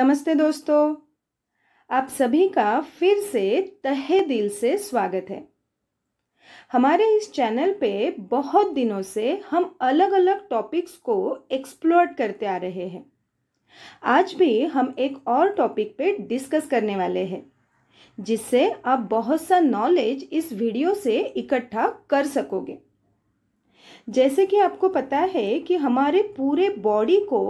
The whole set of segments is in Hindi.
नमस्ते दोस्तों आप सभी का फिर से तहे दिल से स्वागत है हमारे इस चैनल पे बहुत दिनों से हम अलग अलग टॉपिक्स को एक्सप्लोर करते आ रहे हैं आज भी हम एक और टॉपिक पे डिस्कस करने वाले हैं जिससे आप बहुत सा नॉलेज इस वीडियो से इकट्ठा कर सकोगे जैसे कि आपको पता है कि हमारे पूरे बॉडी को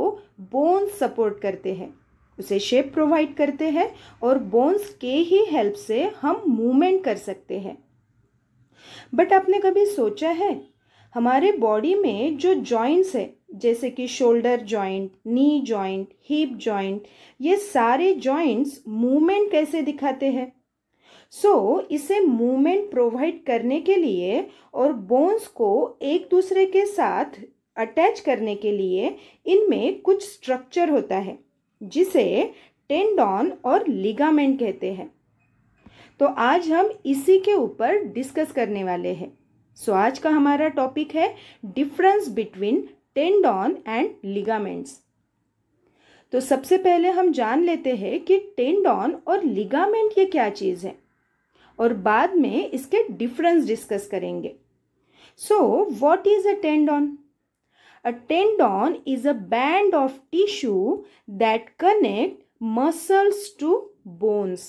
बोन्स सपोर्ट करते हैं उसे शेप प्रोवाइड करते हैं और बोन्स के ही हेल्प से हम मूवमेंट कर सकते हैं बट आपने कभी सोचा है हमारे बॉडी में जो जॉइंट्स है जैसे कि shoulder joint knee joint hip joint ये सारे जॉइंट्स मूवमेंट कैसे दिखाते हैं सो so, इसे मूवमेंट प्रोवाइड करने के लिए और बोन्स को एक दूसरे के साथ अटैच करने के लिए इनमें कुछ स्ट्रक्चर होता है जिसे टेंडॉन और लिगामेंट कहते हैं तो आज हम इसी के ऊपर डिस्कस करने वाले हैं सो आज का हमारा टॉपिक है difference between tendon and ligaments तो सबसे पहले हम जान लेते हैं कि टेंडॉन और लिगामेंट ये क्या चीज़ है और बाद में इसके डिफरेंस डिस्कस करेंगे so what is a tendon A tendon is a band of tissue that connect muscles to bones.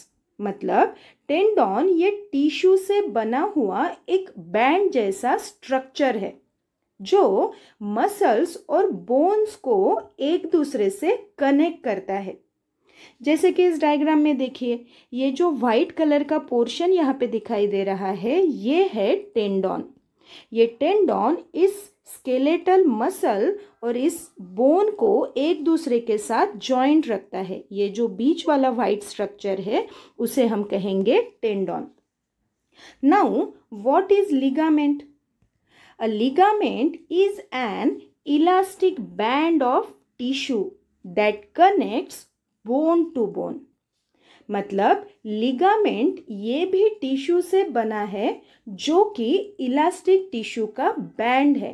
मतलब टेंडॉन ये टिश्यू से बना हुआ एक बैंड जैसा स्ट्रक्चर है जो मसल्स और बोन्स को एक दूसरे से कनेक्ट करता है जैसे कि इस डायग्राम में देखिए ये जो वाइट कलर का पोर्शन यहाँ पे दिखाई दे रहा है ये है टेंडॉन ये टेंडॉन इस स्केलेटल मसल और इस बोन को एक दूसरे के साथ जॉइंट रखता है ये जो बीच वाला वाइट स्ट्रक्चर है उसे हम कहेंगे tendon now what is ligament a ligament is an elastic band of tissue that connects bone to bone मतलब लिगामेंट ये भी टिश्यू से बना है जो कि इलास्टिक टिश्यू का बैंड है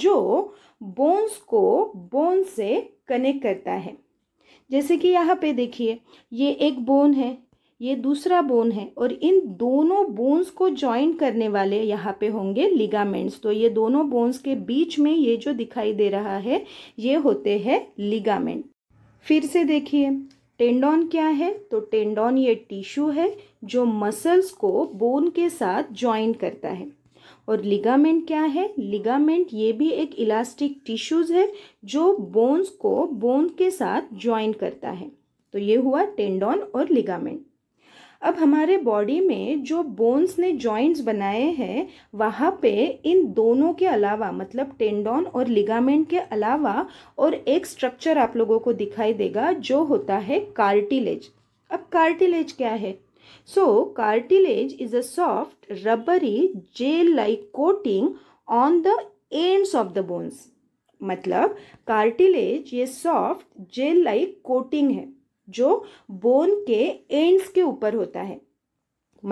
जो बोन्स को बोन से कनेक्ट करता है जैसे कि यहाँ पे देखिए ये एक बोन है ये दूसरा बोन है और इन दोनों बोन्स को जॉइन करने वाले यहाँ पे होंगे लिगामेंट्स तो ये दोनों बोन्स के बीच में ये जो दिखाई दे रहा है ये होते हैं लिगामेंट फिर से देखिए टेंडॉन क्या है तो टेंडॉन ये टिश्यू है जो मसल्स को बोन के साथ जॉइन करता है और लिगामेंट क्या है लिगामेंट ये भी एक इलास्टिक टिश्यूज़ है जो बोन्स को बोन के साथ ज्वाइन करता है तो ये हुआ टेंडॉन और लिगामेंट अब हमारे बॉडी में जो बोन्स ने जॉइंट्स बनाए हैं वहाँ पे इन दोनों के अलावा मतलब टेंडॉन और लिगामेंट के अलावा और एक स्ट्रक्चर आप लोगों को दिखाई देगा जो होता है कार्टिलेज अब कार्टिलेज क्या है So, cartilage is a soft, rubbery, gel-like coating on the ends of the bones. मतलब कार्टिलेज ये सॉफ्ट जेल लाइक कोटिंग है जो बोन के एंड्स के ऊपर होता है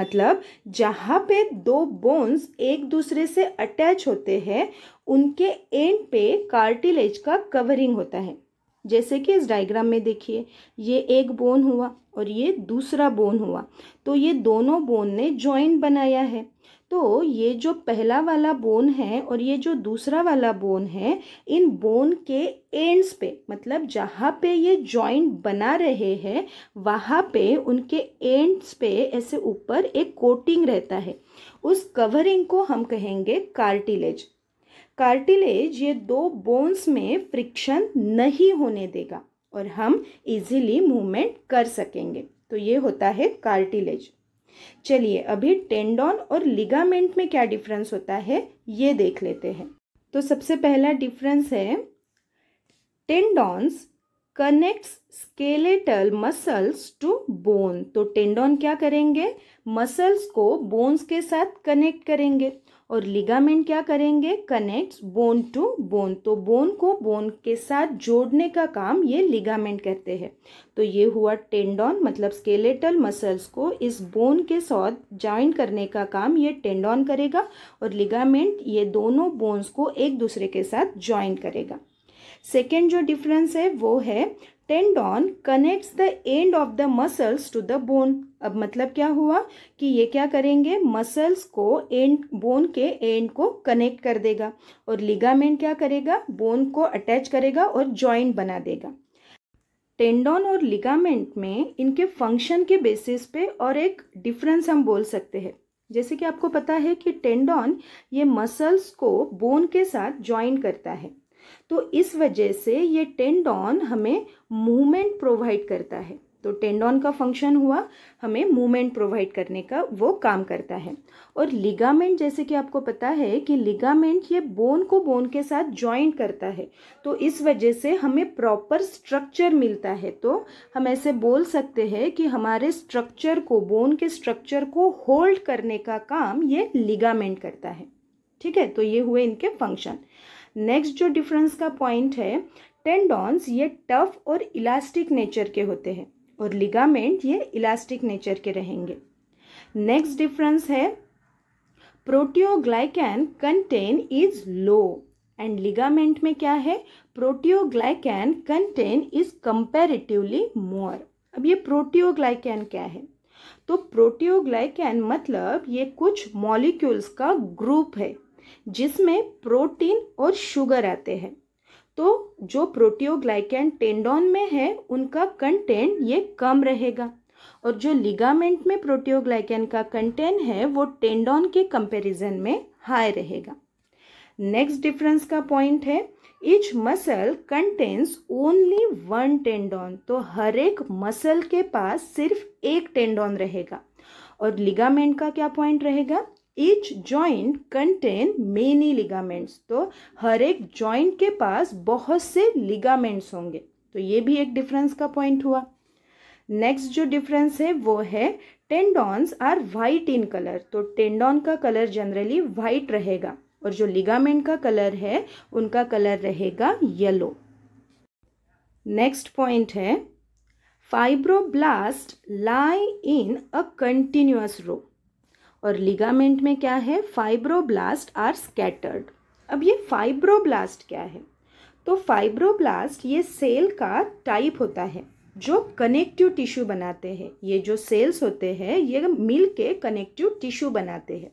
मतलब जहाँ पे दो बोन्स एक दूसरे से अटैच होते हैं उनके एंड पे कार्टिलेज का कवरिंग होता है जैसे कि इस डायग्राम में देखिए ये एक बोन हुआ और ये दूसरा बोन हुआ तो ये दोनों बोन ने जॉइंट बनाया है तो ये जो पहला वाला बोन है और ये जो दूसरा वाला बोन है इन बोन के एंड्स पे मतलब जहाँ पे ये जॉइंट बना रहे हैं वहाँ पे उनके एंड्स पे ऐसे ऊपर एक कोटिंग रहता है उस कवरिंग को हम कहेंगे कार्टिलेज कार्टिलेज ये दो बोन्स में फ्रिक्शन नहीं होने देगा और हम इजीली मूवमेंट कर सकेंगे तो ये होता है कार्टिलेज चलिए अभी टेंडोन और लिगामेंट में क्या डिफरेंस होता है ये देख लेते हैं तो सबसे पहला डिफरेंस है tendons connects skeletal muscles to bone तो टेंडोन क्या करेंगे मसल्स को बोन्स के साथ कनेक्ट करेंगे और लिगामेंट क्या करेंगे कनेक्ट्स बोन टू बोन तो बोन को बोन के साथ जोड़ने का काम ये लिगामेंट करते हैं तो ये हुआ टेंडोन मतलब स्केलेटल मसल्स को इस बोन के साथ ज्वाइन करने का काम ये टेंडोन करेगा और लिगामेंट ये दोनों बोन्स को एक दूसरे के साथ ज्वाइन करेगा सेकेंड जो डिफरेंस है वो है tendon connects the end of the muscles to the bone अब मतलब क्या हुआ कि ये क्या करेंगे मसल्स को एंड बोन के एंड को कनेक्ट कर देगा और लिगामेंट क्या करेगा बोन को अटैच करेगा और जॉइंट बना देगा टेंडॉन और लिगामेंट में इनके फंक्शन के बेसिस पे और एक डिफरेंस हम बोल सकते हैं जैसे कि आपको पता है कि टेंडॉन ये मसल्स को बोन के साथ ज्वाइन करता है तो इस वजह से ये टेंडॉन हमें मूवमेंट प्रोवाइड करता है तो टेंडॉन का फंक्शन हुआ हमें मूवमेंट प्रोवाइड करने का वो काम करता है और लिगामेंट जैसे कि आपको पता है कि लिगामेंट ये बोन को बोन के साथ जॉइंट करता है तो इस वजह से हमें प्रॉपर स्ट्रक्चर मिलता है तो हम ऐसे बोल सकते हैं कि हमारे स्ट्रक्चर को बोन के स्ट्रक्चर को होल्ड करने का काम ये लिगामेंट करता है ठीक है तो ये हुए इनके फंक्शन नेक्स्ट जो डिफरेंस का पॉइंट है टेंडॉन्स ये टफ और इलास्टिक नेचर के होते हैं और लिगामेंट ये इलास्टिक नेचर के रहेंगे नेक्स्ट डिफरेंस है proteoglycan content is low and ligament में क्या है proteoglycan content is comparatively more अब ये प्रोटियोग्लाइकैन क्या है तो प्रोटियोग्लाइकैन मतलब ये कुछ मॉलिक्यूल्स का ग्रुप है जिसमें प्रोटीन और शुगर आते हैं तो जो प्रोटियोग्लाइकैन टेंडोन में है उनका कंटेंट ये कम रहेगा और जो लिगामेंट में प्रोटियोग्लाइकैन का कंटेंट है वो टेंडोन के कंपैरिजन में हाई रहेगा नेक्स्ट डिफरेंस का पॉइंट है each muscle contains only one tendon तो हर एक मसल के पास सिर्फ एक टेंडोन रहेगा और लिगामेंट का क्या पॉइंट रहेगा each joint contain many ligaments तो हर एक जॉइंट के पास बहुत से लिगामेंट्स होंगे तो ये भी एक डिफरेंस का पॉइंट हुआ नेक्स्ट जो डिफरेंस है वो है tendons are white in colour तो टेंडॉन का कलर जनरली वाइट रहेगा और जो लिगामेंट का कलर है उनका कलर रहेगा येलो नेक्स्ट पॉइंट है fibroblast lie in a continuous row और लिगामेंट में क्या है फाइब्रोब्लास्ट आर स्कैटर्ड अब ये फाइब्रोब्लास्ट क्या है तो फाइब्रोब्लास्ट ये सेल का टाइप होता है जो कनेक्टिव टिश्यू बनाते हैं ये जो सेल्स होते हैं ये मिल के कनेक्टिव टिश्यू बनाते हैं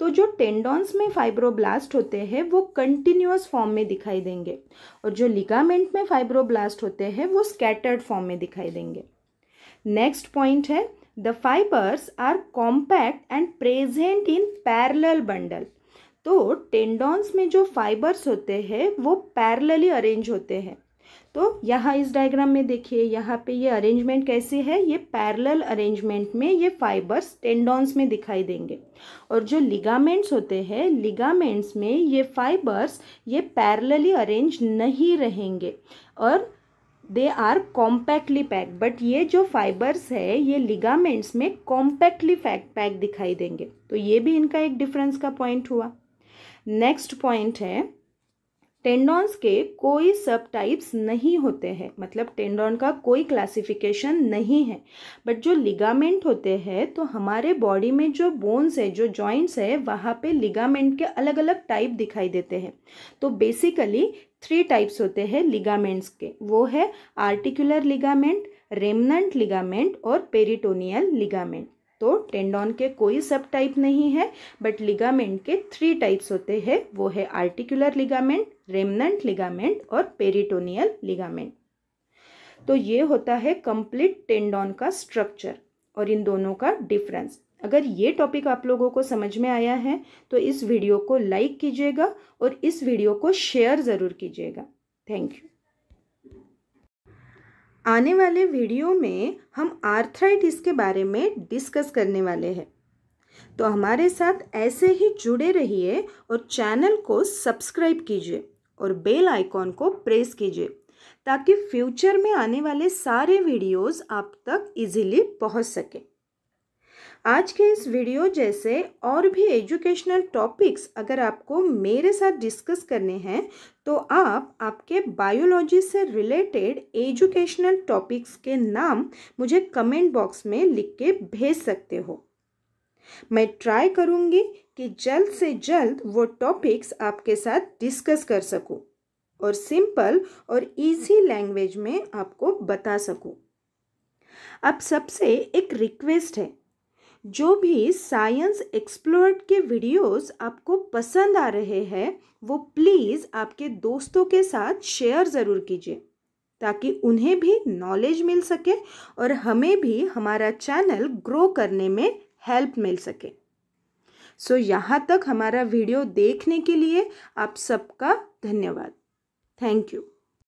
तो जो टेंडॉन्स में फाइब्रोब्लास्ट होते हैं वो कंटिन्यूस फॉर्म में दिखाई देंगे और जो लिगामेंट में फाइब्रोब्लास्ट होते हैं वो स्कैटर्ड फॉर्म में दिखाई देंगे नेक्स्ट पॉइंट है the fibres are compact and present in parallel bundle तो टेंडोन्स में जो फाइबर्स होते हैं वो पैरलली अरेंज होते हैं तो यहाँ इस डायग्राम में देखिए यहाँ पे ये अरेंजमेंट कैसे है ये पैरेलल अरेंजमेंट में ये फाइबर्स टेंडोन्स में दिखाई देंगे और जो लिगामेंट्स होते हैं लिगामेंट्स में ये फाइबर्स ये पैरेलली अरेंज नहीं रहेंगे और they are compactly pack but ये जो फाइबर्स है ये लिगामेंट्स में कॉम्पैक्टली पैक पैक दिखाई देंगे तो ये भी इनका एक डिफरेंस का पॉइंट हुआ नेक्स्ट पॉइंट है टेंडॉन्स के कोई सब टाइप्स नहीं होते हैं मतलब टेंडॉन का कोई क्लासिफिकेशन नहीं है बट जो लिगामेंट होते हैं तो हमारे बॉडी में जो बोन्स है जो जॉइंट्स है वहाँ पे लिगामेंट के अलग अलग टाइप दिखाई देते हैं तो बेसिकली थ्री टाइप्स होते हैं लिगामेंट्स के वो है आर्टिकुलर लिगामेंट रेमनंट लिगामेंट और पेरिटोनियल लिगामेंट तो टेंडोन के कोई सब टाइप नहीं है बट लिगामेंट के थ्री टाइप्स होते हैं वो है आर्टिकुलर लिगामेंट रेमनेंट लिगामेंट और पेरिटोनियल लिगामेंट तो ये होता है कंप्लीट टेंडॉन का स्ट्रक्चर और इन दोनों का डिफरेंस अगर ये टॉपिक आप लोगों को समझ में आया है तो इस वीडियो को लाइक कीजिएगा और इस वीडियो को शेयर ज़रूर कीजिएगा थैंक यू आने वाले वीडियो में हम आर्थराइटिस के बारे में डिस्कस करने वाले हैं तो हमारे साथ ऐसे ही जुड़े रहिए और चैनल को सब्सक्राइब कीजिए और बेल आइकॉन को प्रेस कीजिए ताकि फ्यूचर में आने वाले सारे वीडियोस आप तक इजीली पहुंच सकें आज के इस वीडियो जैसे और भी एजुकेशनल टॉपिक्स अगर आपको मेरे साथ डिस्कस करने हैं तो आप आपके बायोलॉजी से रिलेटेड एजुकेशनल टॉपिक्स के नाम मुझे कमेंट बॉक्स में लिख के भेज सकते हो मैं ट्राई करूँगी कि जल्द से जल्द वो टॉपिक्स आपके साथ डिस्कस कर सकूँ और सिंपल और इजी लैंग्वेज में आपको बता सकूँ अब सबसे एक रिक्वेस्ट है जो भी साइंस एक्सप्लोर्ड के वीडियोस आपको पसंद आ रहे हैं वो प्लीज़ आपके दोस्तों के साथ शेयर ज़रूर कीजिए ताकि उन्हें भी नॉलेज मिल सके और हमें भी हमारा चैनल ग्रो करने में हेल्प मिल सके सो so, यहाँ तक हमारा वीडियो देखने के लिए आप सबका धन्यवाद थैंक यू